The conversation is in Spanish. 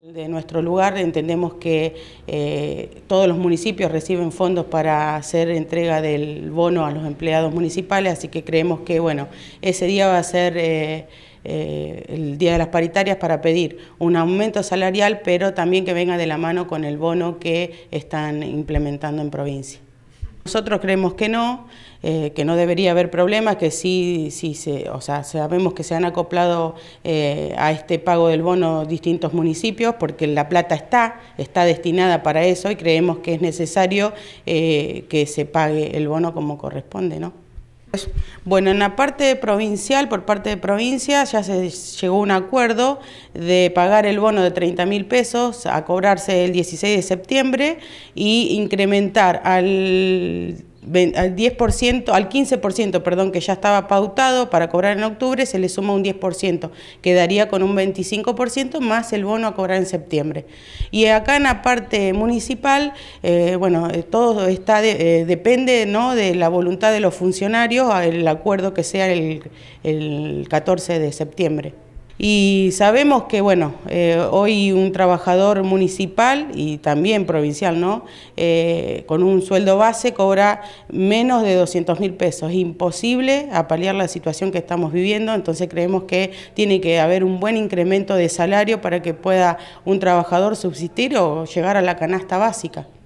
De nuestro lugar entendemos que eh, todos los municipios reciben fondos para hacer entrega del bono a los empleados municipales, así que creemos que bueno, ese día va a ser eh, eh, el Día de las Paritarias para pedir un aumento salarial, pero también que venga de la mano con el bono que están implementando en provincia. Nosotros creemos que no, eh, que no debería haber problemas, que sí, sí se, o sea, sabemos que se han acoplado eh, a este pago del bono distintos municipios, porque la plata está, está destinada para eso y creemos que es necesario eh, que se pague el bono como corresponde, ¿no? Pues, bueno, en la parte provincial, por parte de provincia, ya se llegó a un acuerdo de pagar el bono de 30 mil pesos a cobrarse el 16 de septiembre y incrementar al al 10%, al 15%, perdón, que ya estaba pautado para cobrar en octubre, se le suma un 10%, quedaría con un 25% más el bono a cobrar en septiembre. Y acá en la parte municipal, eh, bueno, eh, todo está eh, depende de la voluntad de los funcionarios, el acuerdo que sea el 14 de septiembre. Y sabemos que, bueno, eh, hoy un trabajador municipal y también provincial, ¿no? Eh, con un sueldo base cobra menos de 200 mil pesos. Es imposible apalear la situación que estamos viviendo, entonces creemos que tiene que haber un buen incremento de salario para que pueda un trabajador subsistir o llegar a la canasta básica.